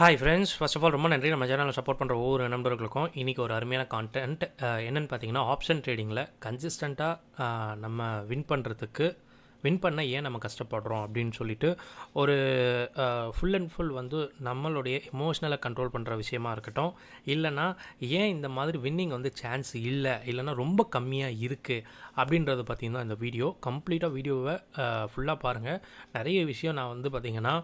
hi friends first of all ரொம்ப நன்றி நம்ம சேனலில் சப்போர்ட் பண்ணுற ஒவ்வொரு நண்பர்களுக்கும் இன்றைக்கி ஒரு அருமையான கான்டென்ட் என்னென்னு பார்த்தீங்கன்னா ஆப்ஷன் ட்ரேடிங்கில் கன்சிஸ்டண்ட்டாக நம்ம வின் பண்ணுறதுக்கு வின் பண்ண ஏன் நம்ம கஷ்டப்படுறோம் அப்படின்னு சொல்லிட்டு ஒரு ஃபுல் அண்ட் ஃபுல் வந்து நம்மளுடைய எமோஷ்னலை கண்ட்ரோல் பண்ணுற விஷயமா இருக்கட்டும் இல்லைனா ஏன் இந்த மாதிரி வின்னிங் வந்து சான்ஸ் இல்லை இல்லைனா ரொம்ப கம்மியாக இருக்குது அப்படின்றது பார்த்திங்கன்னா இந்த வீடியோ கம்ப்ளீட்டாக வீடியோவை ஃபுல்லாக பாருங்கள் நிறைய விஷயம் நான் வந்து பார்த்திங்கன்னா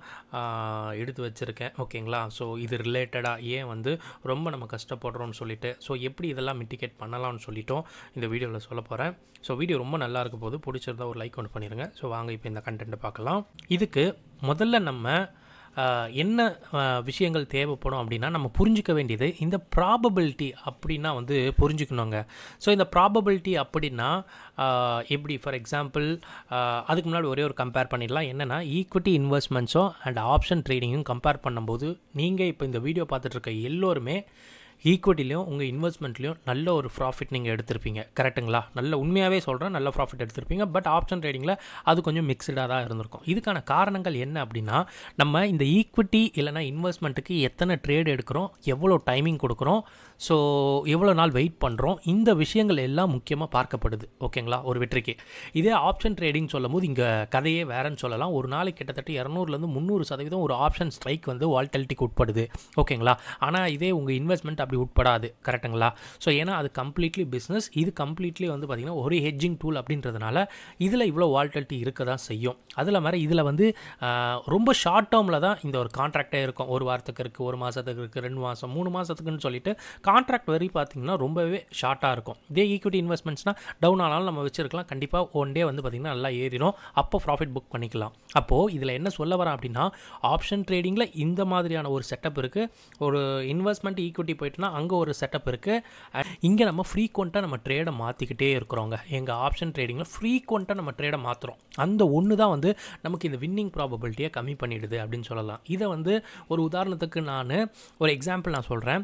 எடுத்து வச்சுருக்கேன் ஓகேங்களா ஸோ இது ரிலேட்டடாக ஏன் வந்து ரொம்ப நம்ம கஷ்டப்படுறோம்னு சொல்லிட்டு ஸோ எப்படி இதெல்லாம் மிட்டிகேட் பண்ணலாம்னு சொல்லிட்டோம் இந்த வீடியோவில் சொல்ல போகிறேன் ஸோ வீடியோ ரொம்ப நல்லா இருக்கும் போது பிடிச்சிருந்தா ஒரு லைக் ஒன்று பண்ணிடுங்க ஸோ வாங்க இப்போ இந்த கண்டென்ட்டை பார்க்கலாம் இதுக்கு முதல்ல நம்ம என்ன விஷயங்கள் தேவைப்படும் அப்படின்னா நம்ம புரிஞ்சிக்க வேண்டியது இந்த ப்ராபபிலிட்டி அப்படின்னா வந்து புரிஞ்சுக்கணுங்க ஸோ இந்த ப்ராபபிலிட்டி அப்படின்னா எப்படி ஃபார் எக்ஸாம்பிள் அதுக்கு முன்னாடி ஒரே ஒரு கம்பேர் பண்ணிடலாம் என்னென்னா ஈக்விட்டி இன்வெஸ்ட்மெண்ட்ஸும் அண்ட் ஆப்ஷன் ட்ரேடிங்கும் கம்பேர் பண்ணும்போது நீங்கள் இப்போ இந்த வீடியோ பார்த்துட்ருக்க எல்லோருமே ஈக்குவிட்டிலையும் உங்கள் இன்வெஸ்ட்மெண்ட்லையும் நல்ல ஒரு ப்ராஃபிட் நீங்கள் எடுத்திருப்பீங்க கரெக்டுங்களா நல்ல உண்மையாகவே சொல்கிறேன் நல்ல ப்ராஃபிட் எடுத்திருப்பீங்க பட் ஆப்ஷன் ட்ரேடிங்கில் அது கொஞ்சம் மிக்சடாக தான் இருந்திருக்கும் இதுக்கான காரணங்கள் என்ன அப்படின்னா நம்ம இந்த ஈக்விட்டி இல்லைனா இன்வெஸ்ட்மெண்ட்டுக்கு எத்தனை ட்ரேட் எடுக்கிறோம் எவ்வளோ டைமிங் கொடுக்குறோம் ஸோ எவ்வளோ நாள் வெயிட் பண்ணுறோம் இந்த விஷயங்கள் எல்லாம் முக்கியமாக பார்க்கப்படுது ஓகேங்களா ஒரு வெற்றிக்கு இதே ஆப்ஷன் ட்ரேடிங் சொல்லும் போது இங்கே கதையே வேறேன்னு சொல்லலாம் ஒரு நாளைக்கு கிட்டத்தட்ட இரநூறுலேருந்து முந்நூறு சதவீதம் ஒரு ஆப்ஷன் ஸ்ட்ரைக் வந்து வால்டலிட்டிக்கு உட்படுது ஓகேங்களா ஆனால் இதே உங்கள் இன்வெஸ்ட்மெண்ட் அப்படி உட்படாது கரெக்டுங்களா ஸோ ஏன்னா அது கம்ப்ளீட்லி பிஸ்னஸ் இது கம்ப்ளீட்லி வந்து பார்த்திங்கன்னா ஒரு ஹெட்ஜிங் டூல் அப்படின்றதுனால இதில் இவ்வளோ வால்டலிட்டி இருக்க தான் செய்யும் அதில் மாதிரி இதில் வந்து ரொம்ப ஷார்ட் டேர்மில் தான் இந்த ஒரு கான்ட்ராக்டே இருக்கும் ஒரு வாரத்துக்கு இருக்குது ஒரு மாதத்துக்கு இருக்குது ரெண்டு மாதம் மூணு மாதத்துக்குன்னு சொல்லிட்டு கான்ட்ராக்ட் வரி பார்த்தீங்கன்னா ரொம்பவே ஷார்ட்டாக இருக்கும் இதே ஈக்விட்டி இன்வெஸ்ட்மெண்ட்ஸ்னால் டவுன் ஆனாலும் நம்ம வச்சுருக்கலாம் கண்டிப்பாக ஒன் டே வந்து பார்த்திங்கன்னா நல்லா ஏறிடும் அப்போ ப்ராஃபிட் புக் பண்ணிக்கலாம் அப்போது இதில் என்ன சொல்ல வரேன் அப்படின்னா ஆப்ஷன் ட்ரேடிங்கில் இந்த மாதிரியான ஒரு செட்டப் இருக்குது ஒரு இன்வெஸ்ட்மெண்ட் ஈக்விட்டி போயிட்டுனா அங்கே ஒரு செட்டப் இருக்குது இங்கே நம்ம ஃப்ரீக்வெண்ட்டாக நம்ம ட்ரேடை மாற்றிக்கிட்டே இருக்கிறோங்க எங்கள் ஆப்ஷன் ட்ரேடிங்கில் ஃப்ரீக்வெண்ட்டாக நம்ம ட்ரேடை மாற்றுறோம் அந்த ஒன்று தான் வந்து நமக்கு இந்த வின்னிங் ப்ராபபிலிட்டியை கம்மி பண்ணிடுது அப்படின்னு சொல்லலாம் இதை வந்து ஒரு உதாரணத்துக்கு நான் ஒரு எக்ஸாம்பிள் நான் சொல்கிறேன்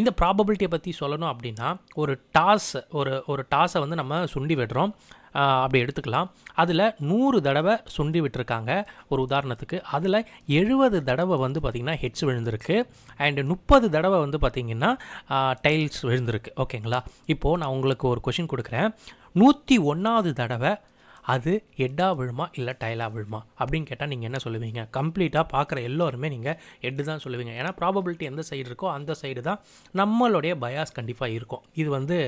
இந்த ப்ராபபிலிட்டியை பற்றி சொல்லணும் அப்படின்னா ஒரு டாஸ் ஒரு ஒரு டாஸை வந்து நம்ம சுண்டி விடுறோம் அப்படி எடுத்துக்கலாம் அதில் நூறு தடவை சுண்டி விட்டுருக்காங்க ஒரு உதாரணத்துக்கு அதில் எழுபது தடவை வந்து பார்த்திங்கன்னா ஹெட்ஸ் விழுந்திருக்கு அண்டு முப்பது தடவை வந்து பார்த்திங்கன்னா டைல்ஸ் விழுந்திருக்கு ஓகேங்களா இப்போது நான் உங்களுக்கு ஒரு கொஷின் கொடுக்குறேன் நூற்றி ஒன்றாவது தடவை அது ஹெட்டாக விழுமா இல்லை டைலாக விழுமா அப்படின்னு கேட்டால் நீங்கள் என்ன சொல்லுவீங்க கம்ப்ளீட்டாக பார்க்குற எல்லோருமே நீங்கள் ஹெட்டு தான் சொல்லுவீங்க ஏன்னா ப்ராபபிலிட்டி எந்த சைடு இருக்கோ அந்த சைடு தான் நம்மளுடைய பயாஸ் கண்டிப்பாக இருக்கும் இது வந்து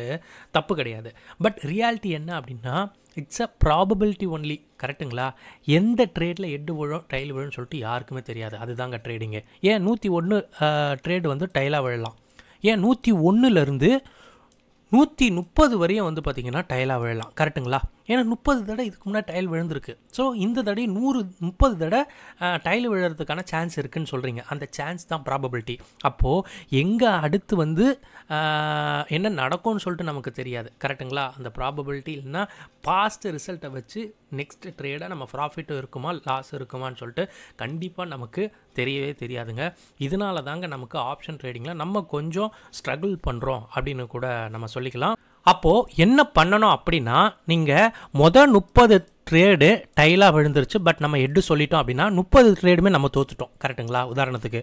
தப்பு கிடையாது பட் ரியாலிட்டி என்ன அப்படின்னா இட்ஸ் அ ப்ராபபிலிட்டி ஒன்லி கரெக்டுங்களா எந்த ட்ரேடில் எட்டு விழும் டைல் விழும்னு சொல்லிட்டு யாருக்குமே தெரியாது அதுதாங்க ட்ரேடிங்கு ஏன் நூற்றி ஒன்று ட்ரேடு வந்து டைலாக விழலாம் ஏன் நூற்றி ஒன்றுலேருந்து நூற்றி முப்பது வரையும் வந்து பார்த்திங்கன்னா டயலாக விழலாம் கரெக்டுங்களா ஏன்னா முப்பது தடவை இதுக்கு முன்னாடி டயல் விழுந்திருக்கு ஸோ இந்த தடவை நூறு முப்பது தடவை டயல் விழுறதுக்கான சான்ஸ் இருக்குதுன்னு சொல்கிறீங்க அந்த சான்ஸ் தான் ப்ராபபிலிட்டி அப்போது எங்கே அடுத்து வந்து என்ன நடக்கும்னு சொல்லிட்டு நமக்கு தெரியாது கரெக்டுங்களா அந்த ப்ராபபிலிட்டி இல்லைன்னா பாஸ்ட் ரிசல்ட்டை வச்சு நெக்ஸ்ட் ட்ரேடாக நம்ம ப்ராஃபிட்டும் இருக்குமா லாஸ் இருக்குமான்னு சொல்லிட்டு கண்டிப்பாக நமக்கு தெரியவே தெரியாதுங்க இதனால தாங்க நமக்கு ஆப்ஷன் ட்ரேடிங்கில் நம்ம கொஞ்சம் ஸ்ட்ரகிள் பண்ணுறோம் அப்படின்னு கூட நம்ம சொல்லிக்கலாம் அப்போது என்ன பண்ணணும் அப்படின்னா நீங்கள் முதல் முப்பது ட்ரேடு டைலாக விழுந்துருச்சு பட் நம்ம எட்டு சொல்லிட்டோம் அப்படின்னா முப்பது ட்ரேடுமே நம்ம தோத்துட்டோம் கரெக்டுங்களா உதாரணத்துக்கு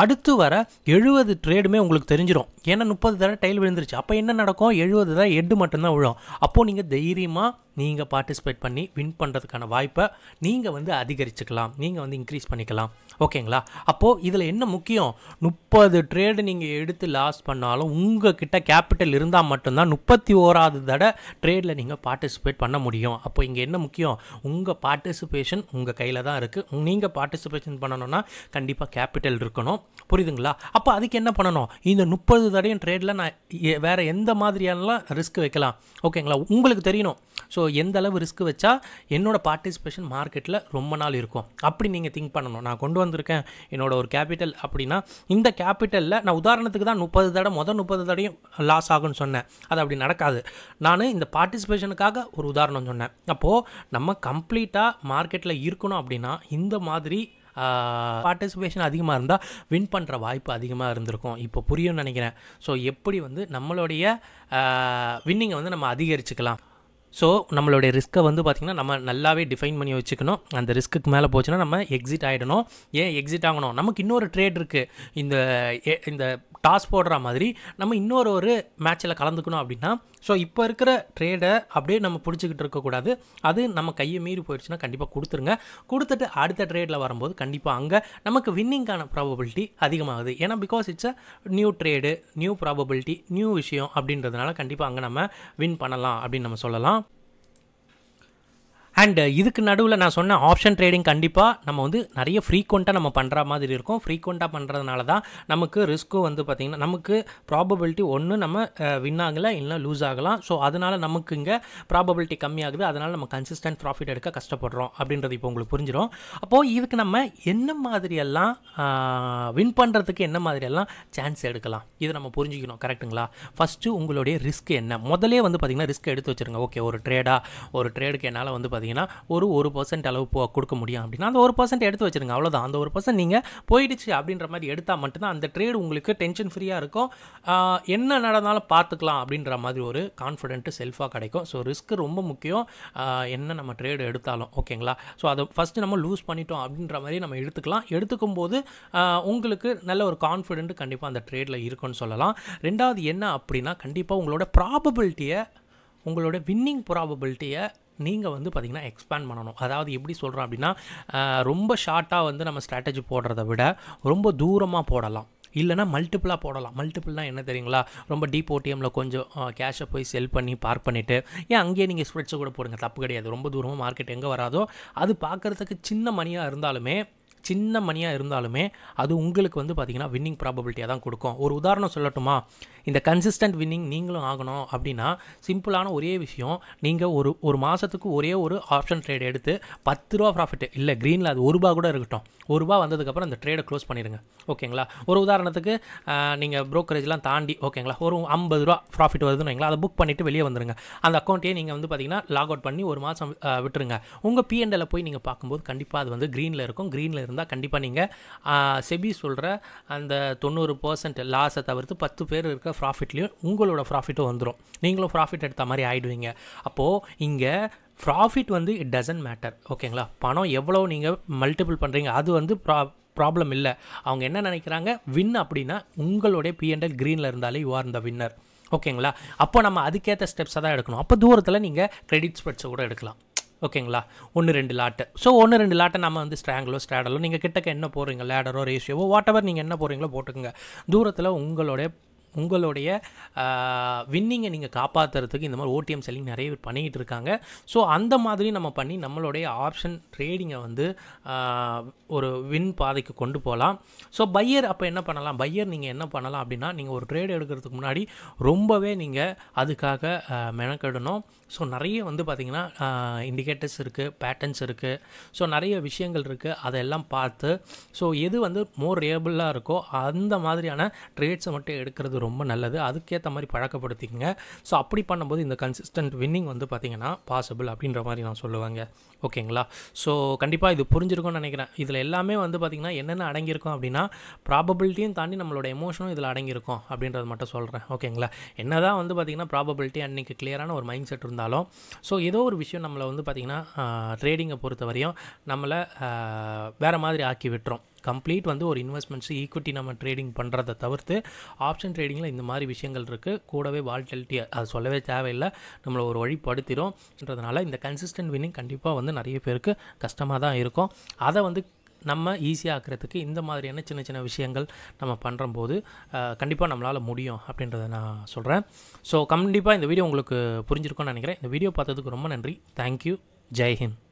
அடுத்து வர எழுபது ட்ரேடுமே உங்களுக்கு தெரிஞ்சிடும் ஏன்னா முப்பது தடவை டைல் விழுந்துருச்சு அப்போ என்ன நடக்கும் எழுபது தடவை எட்டு மட்டும்தான் விழும் அப்போது நீங்கள் தைரியமாக நீங்கள் பார்ட்டிசிபேட் பண்ணி வின் பண்ணுறதுக்கான வாய்ப்பை நீங்கள் வந்து அதிகரிச்சுக்கலாம் நீங்கள் வந்து இன்க்ரீஸ் பண்ணிக்கலாம் ஓகேங்களா அப்போது இதில் என்ன முக்கியம் முப்பது ட்ரேடு நீங்கள் எடுத்து லாஸ் பண்ணாலும் உங்கள் கிட்ட கேபிட்டல் இருந்தால் மட்டும்தான் முப்பத்தி ஓராவது தடவை ட்ரேடில் நீங்கள் பார்ட்டிசிபேட் பண்ண முடியும் அப்போ இங்கே என்ன முக்கியம் உங்கள் பார்ட்டிசிபேஷன் உங்கள் கையில் தான் இருக்குது நீங்கள் பார்ட்டிசிபேஷன் பண்ணணும்னா கண்டிப்பாக கேபிட்டல் இருக்கணும் புரியுதுங்களா அப்போ அதுக்கு என்ன பண்ணணும் இந்த முப்பது தடையும் ட்ரேடில் நான் வேறு எந்த மாதிரியானலாம் ரிஸ்க் வைக்கலாம் ஓகேங்களா உங்களுக்கு தெரியணும் ஸோ எந்த அளவு ரிஸ்க் வச்சா என்னோடய பார்ட்டிசிபேஷன் மார்க்கெட்டில் ரொம்ப நாள் இருக்கும் அப்படி நீங்கள் திங்க் பண்ணணும் நான் கொண்டு வந்து உட்காந்துருக்கேன் என்னோட ஒரு கேபிட்டல் அப்படின்னா இந்த கேபிட்டலில் நான் உதாரணத்துக்கு தான் முப்பது தடவை முதல் முப்பது தடையும் லாஸ் ஆகும்னு சொன்னேன் அது அப்படி நடக்காது நான் இந்த பார்ட்டிசிபேஷனுக்காக ஒரு உதாரணம் சொன்னேன் அப்போது நம்ம கம்ப்ளீட்டாக மார்க்கெட்டில் இருக்கணும் அப்படின்னா இந்த மாதிரி பார்ட்டிசிபேஷன் அதிகமாக இருந்தால் வின் பண்ணுற வாய்ப்பு அதிகமாக இருந்திருக்கும் இப்போ புரியும்னு நினைக்கிறேன் ஸோ எப்படி வந்து நம்மளுடைய வின்னிங்கை வந்து நம்ம அதிகரிச்சுக்கலாம் ஸோ நம்மளுடைய ரிஸ்க்கை வந்து பார்த்திங்கன்னா நம்ம நல்லாவே டிஃபைன் பண்ணி வச்சுக்கணும் அந்த ரிஸ்க்குக்கு மேலே போச்சுன்னா நம்ம எக்ஸிட் ஆகிடணும் ஏன் எக்ஸிட் ஆகணும் நமக்கு இன்னொரு ட்ரேட் இருக்குது இந்த இந்த டாஸ் போடுற மாதிரி நம்ம இன்னொரு ஒரு மேட்சில் கலந்துக்கணும் அப்படின்னா ஸோ இப்போ இருக்கிற ட்ரேடை அப்படியே நம்ம பிடிச்சிக்கிட்டு இருக்கக்கூடாது அது நம்ம கையை மீறி போயிடுச்சுன்னா கண்டிப்பாக கொடுத்துருங்க கொடுத்துட்டு அடுத்த ட்ரேடில் வரும்போது கண்டிப்பாக அங்கே நமக்கு வின்னிங்கான ப்ராபபிலிட்டி அதிகமாகுது ஏன்னா because it's a new trade new probability new விஷயம் அப்படின்றதுனால கண்டிப்பாக அங்கே நம்ம வின் பண்ணலாம் அப்படின்னு நம்ம சொல்லலாம் அண்ட் uh, இதுக்கு நடுவில் நான் சொன்ன ஆப்ஷன் ட்ரேடிங் கண்டிப்பாக நம்ம வந்து நிறைய ஃப்ரீக்வெண்ட்டாக நம்ம பண்ணுற மாதிரி இருக்கும் ஃப்ரீக்வெண்ட்டாக பண்ணுறதுனால தான் நமக்கு ரிஸ்க்கும் வந்து பார்த்திங்கன்னா நமக்கு ப்ராபபிலிட்டி ஒன்று நம்ம வின் ஆகலை இல்லைன்னா லூஸ் ஆகலாம் ஸோ அதனால் நமக்கு இங்கே ப்ராபபிலிட்டி கம்மியாகுது அதனால் நம்ம கன்சிஸ்டன்ட் ப்ராஃபிட் எடுக்க கஷ்டப்படுறோம் அப்படின்றது இப்போ உங்களுக்கு புரிஞ்சிடும் அப்போது இதுக்கு நம்ம என்ன மாதிரியெல்லாம் வின் பண்ணுறதுக்கு என்ன மாதிரியெல்லாம் சான்ஸ் எடுக்கலாம் இதை நம்ம புரிஞ்சுக்கணும் கரெக்டுங்களா ஃபஸ்ட்டு உங்களுடைய ரிஸ்க் என்ன முதலே வந்து பார்த்திங்கன்னா ரிஸ்க் எடுத்து வச்சுருங்க ஓகே ஒரு ட்ரேடாக ஒரு ட்ரேடுக்கு என்னால் வந்து பார்த்தீங்கன்னா ஒரு ஒரு பர்சன்ட் அளவு போ கொடுக்க முடியும் அப்படின்னா அந்த ஒரு பர்சன்ட் எடுத்து வச்சுருங்க அவ்வளோதான் அந்த ஒரு பர்சன்ட் நீங்கள் போயிடுச்சு அப்படின்ற மாதிரி எடுத்தால் மட்டும்தான் அந்த ட்ரேடு உங்களுக்கு டென்ஷன் ஃப்ரீயாக இருக்கும் என்ன நடந்தாலும் பார்த்துக்கலாம் அப்படின்ற மாதிரி ஒரு கான்ஃபிடென்ட்டு செல்ஃபாக கிடைக்கும் ஸோ ரிஸ்க் ரொம்ப முக்கியம் என்ன நம்ம ட்ரேடு எடுத்தாலும் ஓகேங்களா ஸோ அதை ஃபஸ்ட்டு நம்ம லூஸ் பண்ணிட்டோம் அப்படின்ற மாதிரி நம்ம எடுத்துக்கலாம் எடுத்துக்கும் போது உங்களுக்கு நல்ல ஒரு கான்ஃபிடென்ட் கண்டிப்பாக அந்த ட்ரேடில் இருக்குன்னு சொல்லலாம் ரெண்டாவது என்ன அப்படின்னா கண்டிப்பாக உங்களோட ப்ராபபிலிட்டியை உங்களோட வின்னிங் ப்ராபபிலிட்டியை நீங்கள் வந்து பார்த்திங்கன்னா எக்ஸ்பேண்ட் பண்ணணும் அதாவது எப்படி சொல்கிறோம் அப்படின்னா ரொம்ப ஷார்ட்டாக வந்து நம்ம ஸ்ட்ராட்டஜி போடுறத விட ரொம்ப தூரமாக போடலாம் இல்லைனா மல்டிப்புளாக போடலாம் மல்டிப்புள்னா என்ன தெரியுங்களா ரொம்ப டீப் ஓடிஎம்மில் கொஞ்சம் கேஷை போய் செல் பண்ணி பார்க் பண்ணிவிட்டு ஏன் அங்கேயே நீங்கள் ஸ்ப்ரெட்ஸை கூட போடுங்க தப்பு கிடையாது ரொம்ப தூரமாக மார்க்கெட் எங்கே வராதோ அது பார்க்குறதுக்கு சின்ன மணியாக இருந்தாலுமே சின்ன மணியாக இருந்தாலுமே அது உங்களுக்கு வந்து பார்த்திங்கன்னா வின்னிங் ப்ராபபிலிட்டியாக தான் கொடுக்கும் ஒரு உதாரணம் சொல்லட்டுமா இந்த கன்சிஸ்டன்ட் வின்னிங் நீங்களும் ஆகணும் அப்படின்னா சிம்பிளான ஒரே விஷயம் நீங்கள் ஒரு ஒரு மாதத்துக்கு ஒரே ஒரு ஆப்ஷன் ட்ரேட் எடுத்து பத்து ரூபா ப்ராஃபிட் இல்லை க்ரீனில் அது ஒரு ரூபா கூட இருக்கட்டும் ஒரு ரூபா வந்ததுக்கப்புறம் அந்த ட்ரேடை க்ளோஸ் பண்ணிடுங்க ஓகேங்களா ஒரு உதாரணத்துக்கு நீங்கள் ப்ரோக்கரேஜ்லாம் தாண்டி ஓகேங்களா ஒரு ஐம்பது ரூபா ப்ராஃபிட் வருதுன்னு வைங்களா அதை புக் பண்ணிவிட்டு வெளியே வந்துடுங்க அந்த அக்கௌண்ட்டையே நீங்கள் வந்து பார்த்தீங்கன்னா லாக் அவுட் பண்ணி ஒரு மாதம் விட்டுருங்க உங்கள் பிஎன்எல்ல போய் நீங்கள் பார்க்கும்போது கண்டிப்பாக அது வந்து க்ரீனில் இருக்கும் க்ரீனில் இருந்தால் கண்டிப்பாக நீங்கள் செபி சொல்கிற அந்த தொண்ணூறு பர்சன்ட் லாஸை தவிர்த்து பத்து பேர் இருக்கிற ப்ராஃபிட்லேயும் உங்களோட ப்ராஃபிட்டும் வந்துடும் நீங்களும் ப்ராஃபிட் எடுத்த மாதிரி ஆகிடுவீங்க அப்போது இங்கே ப்ராஃபிட் வந்து இட் டசன்ட் மேட்டர் ஓகேங்களா பணம் எவ்வளோ நீங்கள் மல்டிபிள் பண்ணுறீங்க அது வந்து ப்ரா ப்ராப்ளம் இல்லை அவங்க என்ன நினைக்கிறாங்க வின் அப்படின்னா உங்களுடைய பிஎன்எல் க்ரீனில் இருந்தாலே யூ ஆர் த வின்னர் ஓகேங்களா அப்போ நம்ம அதுக்கேற்ற ஸ்டெப்ஸை தான் எடுக்கணும் அப்போ தூரத்தில் நீங்கள் க்ரெடிட் ஸ்பெட்ஸை கூட எடுக்கலாம் ஓகேங்களா ஒன்று ரெண்டு லாட்டு ஸோ ஒன்று ரெண்டு லாட்டை நம்ம வந்து ஸ்ட்ராங்கலோ ஸ்ட்ராடலோ நீங்கள் கிட்டக்க என்ன போகிறீங்க லேடரோ ரேஷியோவோ வாட் எவர் நீங்கள் என்ன போகிறீங்களோ போட்டுக்கோங்க தூரத்தில் உங்களுடைய உங்களுடைய வின்னிங்கை நீங்கள் காப்பாற்றுறதுக்கு இந்த மாதிரி ஓடிஎம் செல்லிங் நிறைய பேர் பண்ணிக்கிட்டு இருக்காங்க ஸோ அந்த மாதிரி நம்ம பண்ணி நம்மளுடைய ஆப்ஷன் ட்ரேடிங்கை வந்து ஒரு வின் பாதைக்கு கொண்டு போகலாம் ஸோ பையர் அப்போ என்ன பண்ணலாம் பையர் நீங்கள் என்ன பண்ணலாம் அப்படின்னா நீங்கள் ஒரு ட்ரேட் எடுக்கிறதுக்கு முன்னாடி ரொம்பவே நீங்கள் அதுக்காக மெனக்கெடணும் ஸோ நிறைய வந்து பார்த்திங்கன்னா இண்டிகேட்டர்ஸ் இருக்குது பேட்டர்ன்ஸ் இருக்குது ஸோ நிறைய விஷயங்கள் இருக்குது அதெல்லாம் பார்த்து ஸோ எது வந்து மோர் ரேபிளாக இருக்கோ அந்த மாதிரியான ட்ரேட்ஸை மட்டும் எடுக்கிறது ரொம்ப நல்லது அதுக்கேற்ற மாதிரி பழக்கப்படுத்திக்கங்க ஸோ அப்படி பண்ணும்போது இந்த கன்சிஸ்டன்ட் வின்னிங் வந்து பார்த்திங்கன்னா பாசிபிள் அப்படின்ற மாதிரி நான் சொல்லுவேங்க ஓகேங்களா ஸோ கண்டிப்பாக இது புரிஞ்சிருக்கும்னு நினைக்கிறேன் இதில் எல்லாமே வந்து பார்த்திங்கன்னா என்னென்ன அடங்கியிருக்கும் அப்படின்னா ப்ராபபிலிட்டியும் தாண்டி நம்மளோட எமோஷனும் இதில் அடங்கியிருக்கும் அப்படின்றத மட்டும் சொல்கிறேன் ஓகேங்களா என்ன தான் வந்து பார்த்திங்கன்னா ப்ராபபிலிட்டி அன்றைக்கி கிளியரான ஒரு மைண்ட் செட் இருந்தாலும் ஸோ ஏதோ ஒரு விஷயம் நம்மளை வந்து பார்த்திங்கன்னா ட்ரேடிங்கை பொறுத்த வரையும் நம்மளை வேறு மாதிரி ஆக்கி விட்டுரும் கம்ப்ளீட் வந்து ஒரு இன்வெஸ்ட்மெண்ட்ஸ் ஈக்குவிட்டி நம்ம ட்ரேடிங் பண்ணுறதை தவிர்த்து ஆப்ஷன் ட்ரேடிங்கில் இந்த மாதிரி விஷயங்கள் இருக்குது கூடவே வால்டலிட்டி அது சொல்லவே தேவையில்லை நம்மளை ஒரு வழிப்படுத்திடும்ன்றதுனால இந்த கன்சிஸ்டன்ட் வின்னிங் கண்டிப்பாக வந்து நிறைய பேருக்கு கஷ்டமாக தான் இருக்கும் அதை வந்து நம்ம ஈஸியாகிறதுக்கு இந்த மாதிரியான சின்ன சின்ன விஷயங்கள் நம்ம பண்ணுற போது கண்டிப்பாக நம்மளால் முடியும் அப்படின்றத நான் சொல்கிறேன் ஸோ கண்டிப்பாக இந்த வீடியோ உங்களுக்கு புரிஞ்சிருக்கோன்னு நினைக்கிறேன் இந்த வீடியோ பார்த்ததுக்கு ரொம்ப நன்றி தேங்க்யூ ஜெய்ஹிந்த்